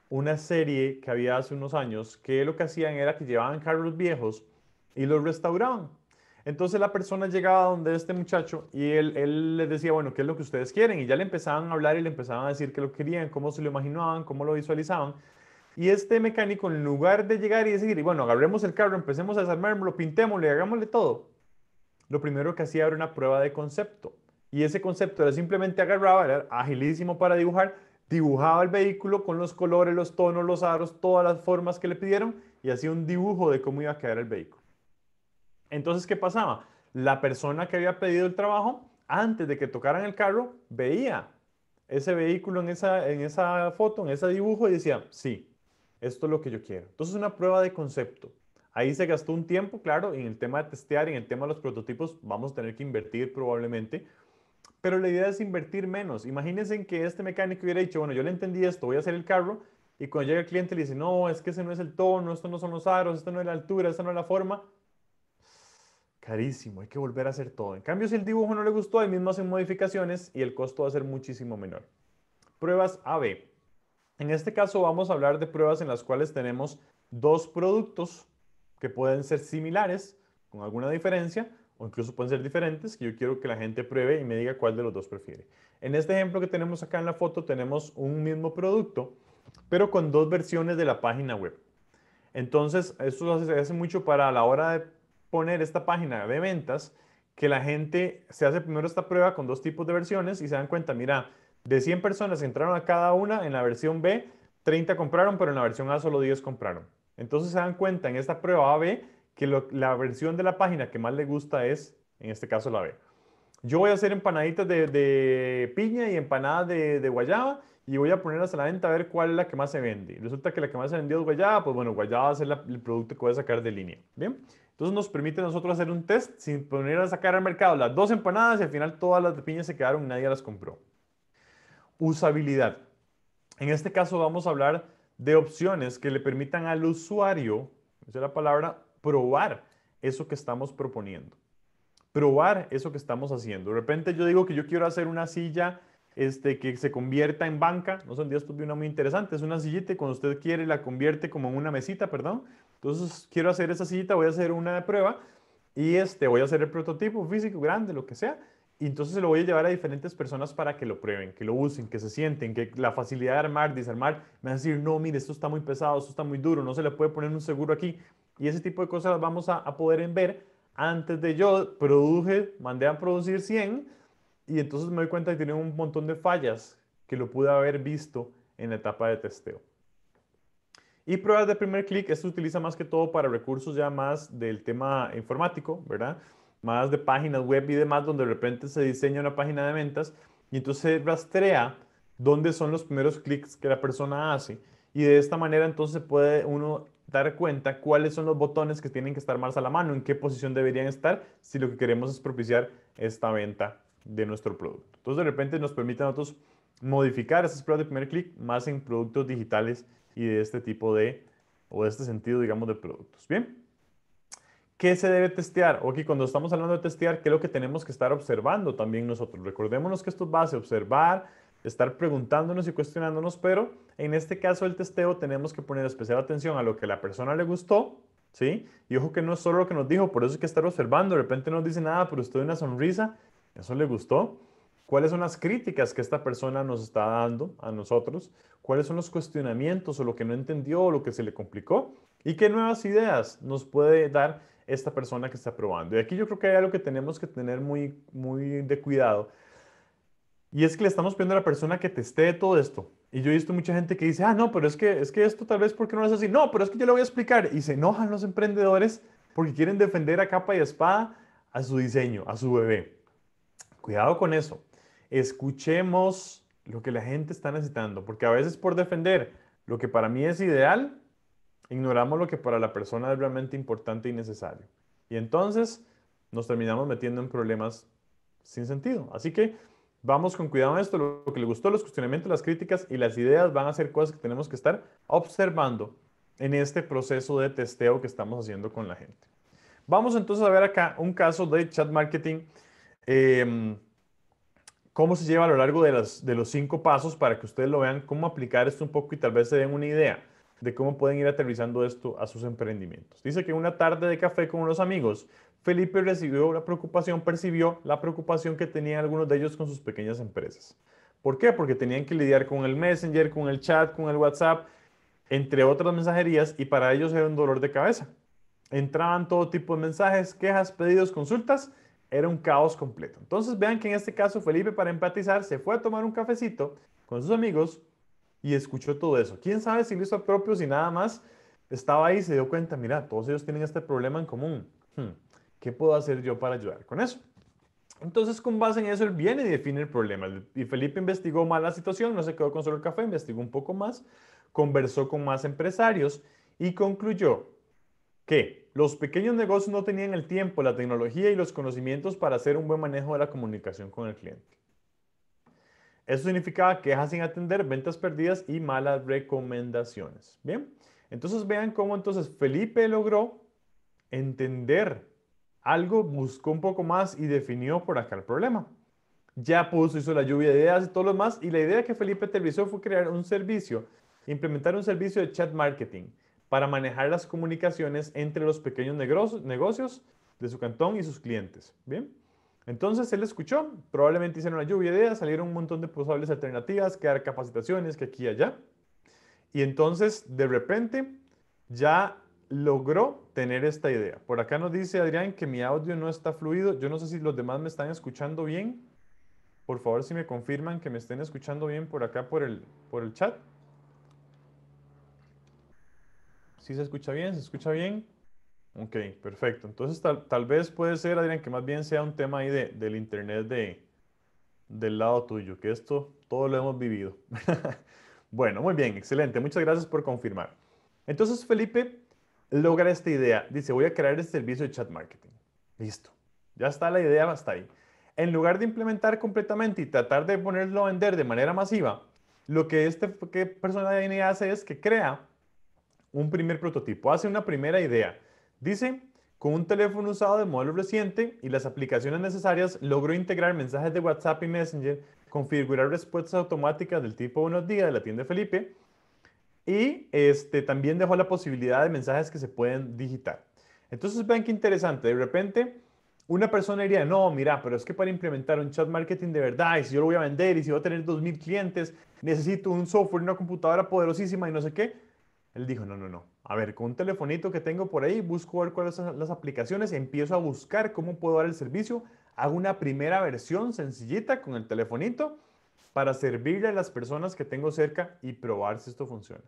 una serie que había hace unos años que lo que hacían era que llevaban carros viejos y los restauraban. Entonces la persona llegaba donde este muchacho y él, él decía, bueno, ¿qué es lo que ustedes quieren? Y ya le empezaban a hablar y le empezaban a decir que lo querían, cómo se lo imaginaban, cómo lo visualizaban. Y este mecánico, en lugar de llegar y decir, bueno, agarremos el carro, empecemos a desarmarlo, pintémosle, hagámosle todo, lo primero que hacía era una prueba de concepto. Y ese concepto era simplemente agarraba, era agilísimo para dibujar, dibujaba el vehículo con los colores, los tonos, los aros, todas las formas que le pidieron y hacía un dibujo de cómo iba a quedar el vehículo. Entonces, ¿qué pasaba? La persona que había pedido el trabajo, antes de que tocaran el carro, veía ese vehículo en esa, en esa foto, en ese dibujo y decía, sí, esto es lo que yo quiero. Entonces, una prueba de concepto. Ahí se gastó un tiempo, claro, en el tema de testear, en el tema de los prototipos, vamos a tener que invertir probablemente, pero la idea es invertir menos. Imagínense que este mecánico hubiera dicho, bueno, yo le entendí esto, voy a hacer el carro, y cuando llega el cliente le dice, no, es que ese no es el tono, esto no son los aros, esto no es la altura, esta no es la forma. Carísimo, hay que volver a hacer todo. En cambio, si el dibujo no le gustó, ahí mismo hacen modificaciones y el costo va a ser muchísimo menor. Pruebas AB. En este caso vamos a hablar de pruebas en las cuales tenemos dos productos que pueden ser similares, con alguna diferencia, o incluso pueden ser diferentes, que yo quiero que la gente pruebe y me diga cuál de los dos prefiere. En este ejemplo que tenemos acá en la foto, tenemos un mismo producto, pero con dos versiones de la página web. Entonces, esto se hace, mucho para a la hora de poner esta página de ventas, que la gente se hace primero esta prueba con dos tipos de versiones y se dan cuenta, mira, de 100 personas entraron a cada una, en la versión B, 30 compraron, pero en la versión A solo 10 compraron. Entonces se dan cuenta en esta prueba A-B que la versión de la página que más le gusta es, en este caso, la B. Yo voy a hacer empanaditas de, piña y empanadas de, guayaba y voy a ponerlas a la venta a ver cuál es la que más se vende. Resulta que la que más se vendió es guayaba, pues bueno, guayaba va a ser el producto que voy a sacar de línea. Bien, entonces nos permite a nosotros hacer un test sin poner a sacar al mercado las dos empanadas y al final todas las de piña se quedaron, y nadie las compró. Usabilidad. En este caso vamos a hablar de opciones que le permitan al usuario, esa es la palabra, probar eso que estamos proponiendo. Probar eso que estamos haciendo. De repente yo digo que yo quiero hacer una silla este, que se convierta en banca. No son días, tuve pues, una muy interesante. Es una sillita y cuando usted quiere la convierte como en una mesita, perdón. Entonces quiero hacer esa sillita, voy a hacer una de prueba y este, voy a hacer el prototipo físico grande, lo que sea. Y entonces se lo voy a llevar a diferentes personas para que lo prueben, que lo usen, que se sienten, que la facilidad de armar, desarmar, me van a decir, no, mire, esto está muy pesado, esto está muy duro, no se le puede poner un seguro aquí. Y ese tipo de cosas las vamos a, poder ver antes de yo produje, mandé a producir 100 y entonces me doy cuenta que tiene un montón de fallas que lo pude haber visto en la etapa de testeo. Y pruebas de primer clic, esto se utiliza más que todo para recursos ya más del tema informático, ¿verdad? más de páginas web y demás, donde de repente se diseña una página de ventas y entonces rastrea dónde son los primeros clics que la persona hace. Y de esta manera entonces puede uno dar cuenta cuáles son los botones que tienen que estar más a la mano, en qué posición deberían estar si lo que queremos es propiciar esta venta de nuestro producto. Entonces de repente nos permite a nosotros modificar esas pruebas de primer clic más en productos digitales y de este tipo de, o de este sentido, digamos, de productos. Bien. ¿Qué se debe testear? O aquí cuando estamos hablando de testear, ¿qué es lo que tenemos que estar observando también nosotros? Recordémonos que esto va a observar, estar preguntándonos y cuestionándonos, pero en este caso del testeo tenemos que poner especial atención a lo que a la persona le gustó, ¿sí? Y ojo que no es solo lo que nos dijo, por eso hay que estar observando. De repente nos dice nada, pero usted una sonrisa, eso le gustó. ¿Cuáles son las críticas que esta persona nos está dando a nosotros? ¿Cuáles son los cuestionamientos o lo que no entendió o lo que se le complicó? ¿Y qué nuevas ideas nos puede dar esta persona que está probando. Y aquí yo creo que hay algo que tenemos que tener muy, muy de cuidado. Y es que le estamos pidiendo a la persona que testee todo esto. Y yo he visto mucha gente que dice, ah, no, pero es que, es que esto tal vez porque no es así. No, pero es que yo le voy a explicar. Y se enojan los emprendedores porque quieren defender a capa y espada a su diseño, a su bebé. Cuidado con eso. Escuchemos lo que la gente está necesitando, porque a veces por defender lo que para mí es ideal, ignoramos lo que para la persona es realmente importante y necesario. Y entonces nos terminamos metiendo en problemas sin sentido. Así que vamos con cuidado en esto. Lo que le gustó, los cuestionamientos, las críticas y las ideas van a ser cosas que tenemos que estar observando en este proceso de testeo que estamos haciendo con la gente. Vamos entonces a ver acá un caso de chat marketing. Em, cómo se lleva a lo largo de, las, de los cinco pasos para que ustedes lo vean, cómo aplicar esto un poco y tal vez se den una idea de cómo pueden ir aterrizando esto a sus emprendimientos. Dice que una tarde de café con unos amigos, Felipe recibió la preocupación, percibió la preocupación que tenían algunos de ellos con sus pequeñas empresas. ¿Por qué? Porque tenían que lidiar con el Messenger, con el chat, con el WhatsApp, entre otras mensajerías, y para ellos era un dolor de cabeza. Entraban todo tipo de mensajes, quejas, pedidos, consultas, era un caos completo. Entonces vean que en este caso Felipe, para empatizar, se fue a tomar un cafecito con sus amigos, y escuchó todo eso. ¿Quién sabe si lo hizo propios y nada más estaba ahí y se dio cuenta, mira, todos ellos tienen este problema en común. Hmm, ¿Qué puedo hacer yo para ayudar con eso? Entonces, con base en eso, él viene y define el problema. Y Felipe investigó más la situación, no se quedó con solo el café, investigó un poco más, conversó con más empresarios y concluyó que los pequeños negocios no tenían el tiempo, la tecnología y los conocimientos para hacer un buen manejo de la comunicación con el cliente. Eso significaba quejas sin atender, ventas perdidas y malas recomendaciones. Bien, entonces vean cómo entonces Felipe logró entender algo, buscó un poco más y definió por acá el problema. Ya puso, hizo la lluvia de ideas y todo lo demás. Y la idea que Felipe aterrizó fue crear un servicio, implementar un servicio de chat marketing para manejar las comunicaciones entre los pequeños negocios de su cantón y sus clientes. Bien. Entonces él escuchó, probablemente hicieron una lluvia de ideas, salieron un montón de posibles alternativas, que dar capacitaciones, que aquí y allá. Y entonces, de repente, ya logró tener esta idea. Por acá nos dice Adrián que mi audio no está fluido. Yo no sé si los demás me están escuchando bien. Por favor, si me confirman que me estén escuchando bien por acá por el, por el chat. Si se escucha bien, se escucha bien. Ok, perfecto. Entonces tal, vez puede ser, Adrián, que más bien sea un tema ahí del Internet de, del lado tuyo, que esto todo lo hemos vivido. bueno, muy bien, excelente. Muchas gracias por confirmar. Entonces Felipe logra esta idea. Dice, voy a crear este servicio de chat marketing. Listo. Ya está la idea, hasta ahí. En lugar de implementar completamente y tratar de ponerlo a vender de manera masiva, lo que esta persona de hace es que crea un primer prototipo, hace una primera idea Dice, con un teléfono usado de modelo reciente y las aplicaciones necesarias, logró integrar mensajes de WhatsApp y Messenger, configurar respuestas automáticas del tipo unos días de la tienda Felipe y este, también dejó la posibilidad de mensajes que se pueden digitar. Entonces vean qué interesante, de repente una persona diría, no, mira, pero es que para implementar un chat marketing de verdad, y si yo lo voy a vender, y si voy a tener 2.000 clientes, necesito un software, una computadora poderosísima y no sé qué. Él dijo, no, no, no. A ver, con un telefonito que tengo por ahí, busco ver cuáles son las aplicaciones, empiezo a buscar cómo puedo dar el servicio, hago una primera versión sencillita con el telefonito para servirle a las personas que tengo cerca y probar si esto funciona.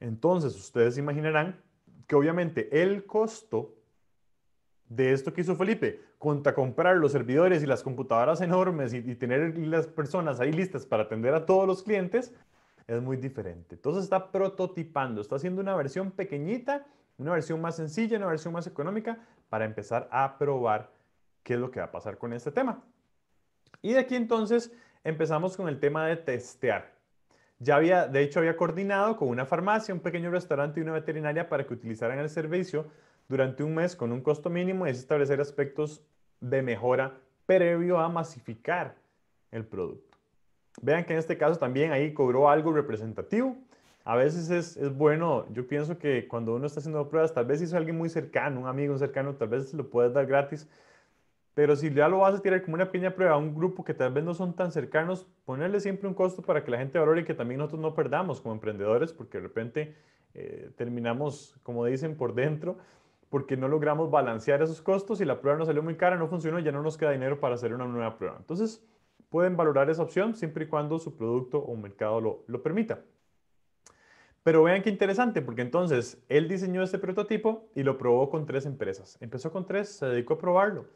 Entonces, ustedes imaginarán que obviamente el costo de esto que hizo Felipe, contra comprar los servidores y las computadoras enormes y, y tener las personas ahí listas para atender a todos los clientes, es muy diferente. Entonces está prototipando, está haciendo una versión pequeñita, una versión más sencilla, una versión más económica para empezar a probar qué es lo que va a pasar con este tema. Y de aquí entonces empezamos con el tema de testear. Ya había, de hecho, había coordinado con una farmacia, un pequeño restaurante y una veterinaria para que utilizaran el servicio durante un mes con un costo mínimo y establecer aspectos de mejora previo a masificar el producto. Vean que en este caso también ahí cobró algo representativo. A veces es, es, bueno, yo pienso que cuando uno está haciendo pruebas, tal vez si es alguien muy cercano, un amigo cercano, tal vez lo puedes dar gratis, pero si ya lo vas a tirar como una pequeña prueba a un grupo que tal vez no son tan cercanos, ponerle siempre un costo para que la gente valore y que también nosotros no perdamos como emprendedores, porque de repente eh, terminamos, como dicen, por dentro, porque no logramos balancear esos costos y la prueba nos salió muy cara, no funcionó, ya no nos queda dinero para hacer una nueva prueba. Entonces, pueden valorar esa opción siempre y cuando su producto o mercado lo, lo permita. Pero vean qué interesante, porque entonces él diseñó este prototipo y lo probó con tres empresas. Empezó con tres, se dedicó a probarlo.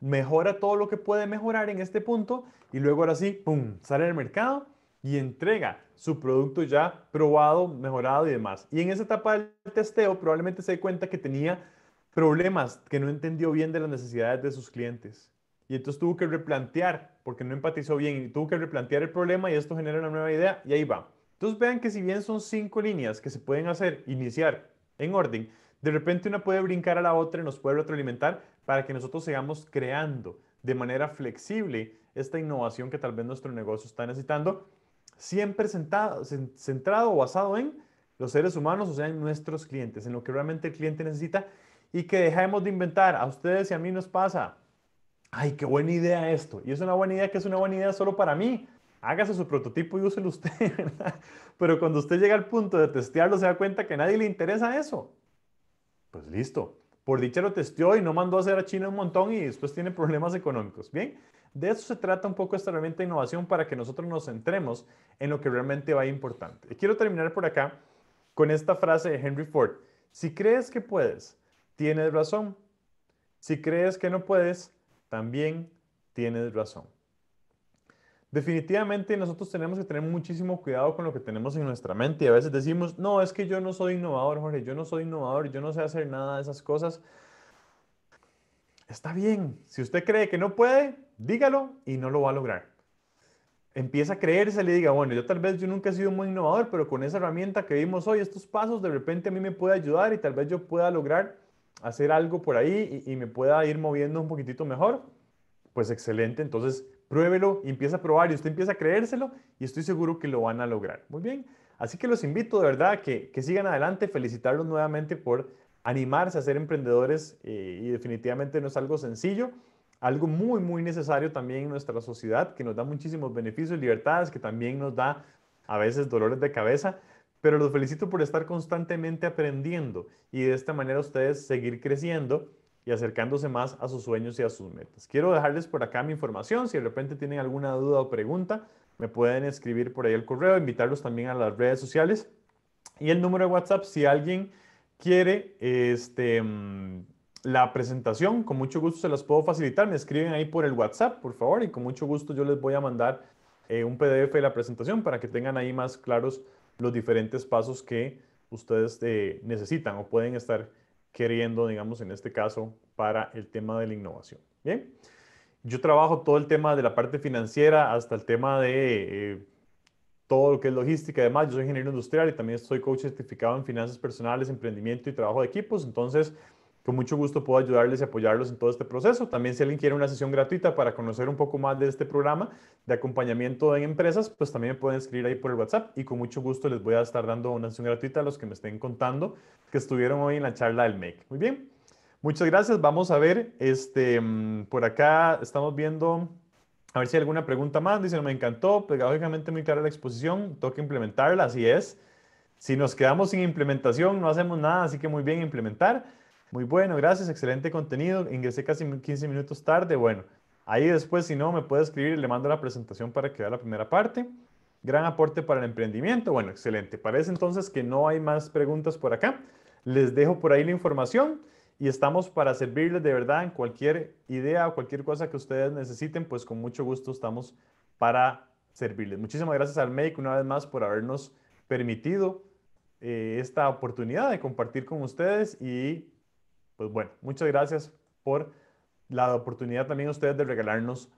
Mejora todo lo que puede mejorar en este punto y luego ahora sí, ¡pum!, sale al mercado y entrega su producto ya probado, mejorado y demás. Y en esa etapa del testeo probablemente se dé cuenta que tenía problemas que no entendió bien de las necesidades de sus clientes y entonces tuvo que replantear, porque no empatizó bien, y tuvo que replantear el problema y esto genera una nueva idea y ahí va. Entonces vean que si bien son cinco líneas que se pueden hacer, iniciar en orden, de repente una puede brincar a la otra y nos puede retroalimentar para que nosotros sigamos creando de manera flexible esta innovación que tal vez nuestro negocio está necesitando, siempre centrado o basado en los seres humanos, o sea, en nuestros clientes, en lo que realmente el cliente necesita y que dejemos de inventar. A ustedes y a mí nos pasa ay, qué buena idea esto. Y es una buena idea que es una buena idea solo para mí. Hágase su prototipo y úselo usted, ¿verdad? Pero cuando usted llega al punto de testearlo, se da cuenta que a nadie le interesa eso. Pues listo. Por dicha lo testeó y no mandó a hacer a China un montón y después tiene problemas económicos. Bien, de eso se trata un poco esta herramienta de innovación para que nosotros nos centremos en lo que realmente va importante. Y quiero terminar por acá con esta frase de Henry Ford. Si crees que puedes, tienes razón. Si crees que no puedes, también tienes razón. Definitivamente nosotros tenemos que tener muchísimo cuidado con lo que tenemos en nuestra mente y a veces decimos, no, es que yo no soy innovador, Jorge, yo no soy innovador, yo no sé hacer nada de esas cosas. Está bien, si usted cree que no puede, dígalo y no lo va a lograr. Empieza a creerse, le diga, bueno, yo tal vez yo nunca he sido muy innovador, pero con esa herramienta que vimos hoy, estos pasos, de repente a mí me puede ayudar y tal vez yo pueda lograr hacer algo por ahí y, me pueda ir moviendo un poquitito mejor, pues excelente. Entonces, pruébelo, empieza a probar y usted empieza a creérselo y estoy seguro que lo van a lograr. Muy bien. Así que los invito de verdad a que, sigan adelante, felicitarlos nuevamente por animarse a ser emprendedores eh, y definitivamente no es algo sencillo, algo muy, muy necesario también en nuestra sociedad que nos da muchísimos beneficios, y libertades, que también nos da a veces dolores de cabeza, pero los felicito por estar constantemente aprendiendo y de esta manera ustedes seguir creciendo y acercándose más a sus sueños y a sus metas. Quiero dejarles por acá mi información, si de repente tienen alguna duda o pregunta, me pueden escribir por ahí el correo, invitarlos también a las redes sociales y el número de WhatsApp si alguien quiere este mm, la presentación, con mucho gusto se las puedo facilitar, me escriben ahí por el WhatsApp, por favor, y con mucho gusto yo les voy a mandar eh, un PDF de la presentación para que tengan ahí más claros los diferentes pasos que ustedes eh, necesitan o pueden estar queriendo, digamos, en este caso, para el tema de la innovación. Bien, yo trabajo todo el tema de la parte financiera hasta el tema de eh, todo lo que es logística. Además, yo soy ingeniero industrial y también soy coach certificado en finanzas personales, emprendimiento y trabajo de equipos. Entonces, con mucho gusto puedo ayudarles y apoyarlos en todo este proceso. También si alguien quiere una sesión gratuita para conocer un poco más de este programa de acompañamiento en empresas, pues también me pueden escribir ahí por el WhatsApp y con mucho gusto les voy a estar dando una sesión gratuita a los que me estén contando que estuvieron hoy en la charla del Make. Muy bien, muchas gracias. Vamos a ver, este, mm, por acá estamos viendo, a ver si hay alguna pregunta más. no me encantó, pedagógicamente pues, muy clara la exposición, toca implementarla, así es. Si nos quedamos sin implementación, no hacemos nada, así que muy bien implementar. Muy bueno, gracias, excelente contenido. Ingresé casi 15 minutos tarde. Bueno, ahí después, si no, me puede escribir le mando la presentación para que vea la primera parte. Gran aporte para el emprendimiento. Bueno, excelente. Parece entonces que no hay más preguntas por acá. Les dejo por ahí la información y estamos para servirles de verdad en cualquier idea o cualquier cosa que ustedes necesiten, pues con mucho gusto estamos para servirles. Muchísimas gracias al médico una vez más por habernos permitido eh, esta oportunidad de compartir con ustedes y pues bueno, muchas gracias por la oportunidad también a ustedes de regalarnos